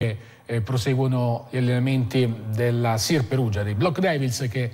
Eh, proseguono gli allenamenti della Sir Perugia, dei Block Devils che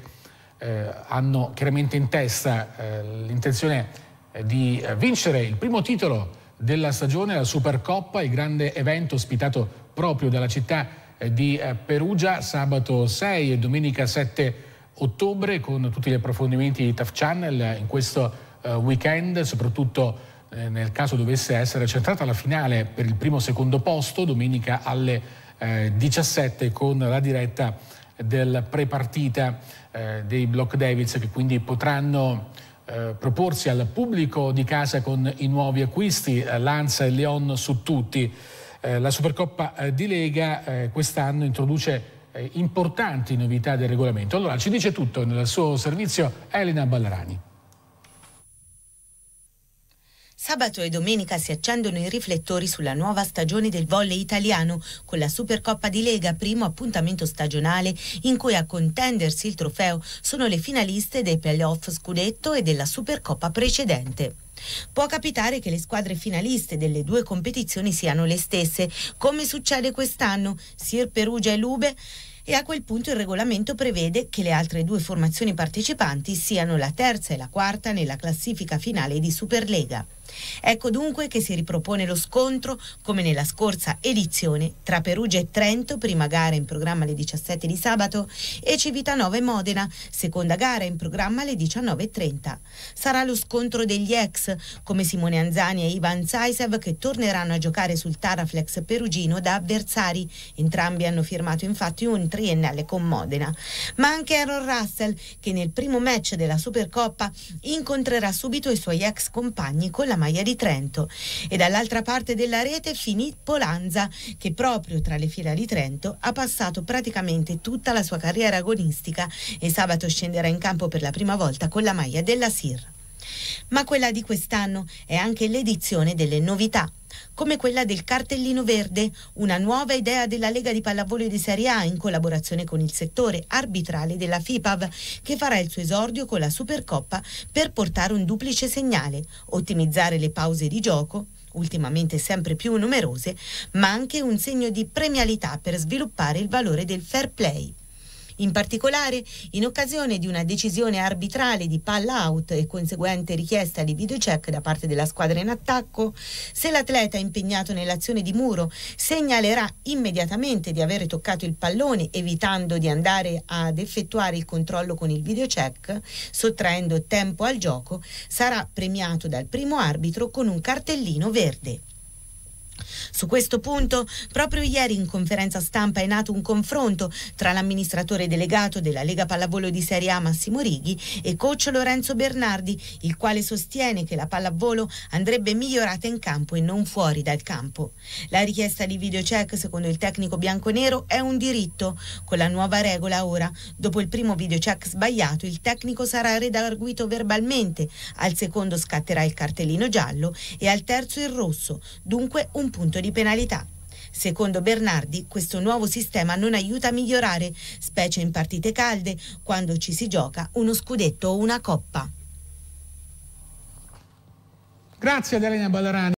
eh, hanno chiaramente in testa eh, l'intenzione eh, di eh, vincere il primo titolo della stagione, la Supercoppa, il grande evento ospitato proprio dalla città eh, di Perugia sabato 6 e domenica 7 ottobre con tutti gli approfondimenti di TAF Channel in questo weekend, soprattutto eh, nel caso dovesse essere centrata la finale per il primo secondo posto domenica alle eh, 17 con la diretta del prepartita eh, dei Block Davids che quindi potranno eh, proporsi al pubblico di casa con i nuovi acquisti, eh, Lanza e Leon su tutti. Eh, la Supercoppa eh, di Lega eh, quest'anno introduce importanti novità del regolamento. Allora ci dice tutto nel suo servizio Elena Ballarani. Sabato e domenica si accendono i riflettori sulla nuova stagione del volley italiano con la Supercoppa di Lega, primo appuntamento stagionale in cui a contendersi il trofeo sono le finaliste dei playoff scudetto e della Supercoppa precedente. Può capitare che le squadre finaliste delle due competizioni siano le stesse, come succede quest'anno. Sir Perugia e Lube e a quel punto il regolamento prevede che le altre due formazioni partecipanti siano la terza e la quarta nella classifica finale di Superlega. Ecco dunque che si ripropone lo scontro, come nella scorsa edizione, tra Perugia e Trento, prima gara in programma alle 17 di sabato, e Civitanova e Modena, seconda gara in programma alle 19.30. Sarà lo scontro degli ex, come Simone Anzani e Ivan Zaisev, che torneranno a giocare sul Taraflex perugino da avversari. Entrambi hanno firmato infatti un triennale con Modena, ma anche Aaron Russell che nel primo match della Supercoppa incontrerà subito i suoi ex compagni con la maglia di Trento e dall'altra parte della rete finì Polanza che proprio tra le fila di Trento ha passato praticamente tutta la sua carriera agonistica e sabato scenderà in campo per la prima volta con la maglia della Sir. Ma quella di quest'anno è anche l'edizione delle novità come quella del cartellino verde, una nuova idea della Lega di Pallavolo di Serie A in collaborazione con il settore arbitrale della FIPAV, che farà il suo esordio con la Supercoppa per portare un duplice segnale, ottimizzare le pause di gioco ultimamente sempre più numerose, ma anche un segno di premialità per sviluppare il valore del fair play. In particolare, in occasione di una decisione arbitrale di pall out e conseguente richiesta di videocheck da parte della squadra in attacco, se l'atleta impegnato nell'azione di muro segnalerà immediatamente di aver toccato il pallone evitando di andare ad effettuare il controllo con il videocheck, sottraendo tempo al gioco, sarà premiato dal primo arbitro con un cartellino verde. Su questo punto, proprio ieri in conferenza stampa è nato un confronto tra l'amministratore delegato della Lega Pallavolo di Serie A Massimo Righi e coach Lorenzo Bernardi, il quale sostiene che la pallavolo andrebbe migliorata in campo e non fuori dal campo. La richiesta di videocheck, secondo il tecnico bianconero, è un diritto. Con la nuova regola ora, dopo il primo videocheck sbagliato, il tecnico sarà redarguito verbalmente, al secondo scatterà il cartellino giallo e al terzo il rosso, dunque un un punto di penalità. Secondo Bernardi, questo nuovo sistema non aiuta a migliorare, specie in partite calde, quando ci si gioca uno scudetto o una coppa. Grazie ad Elena Ballarani.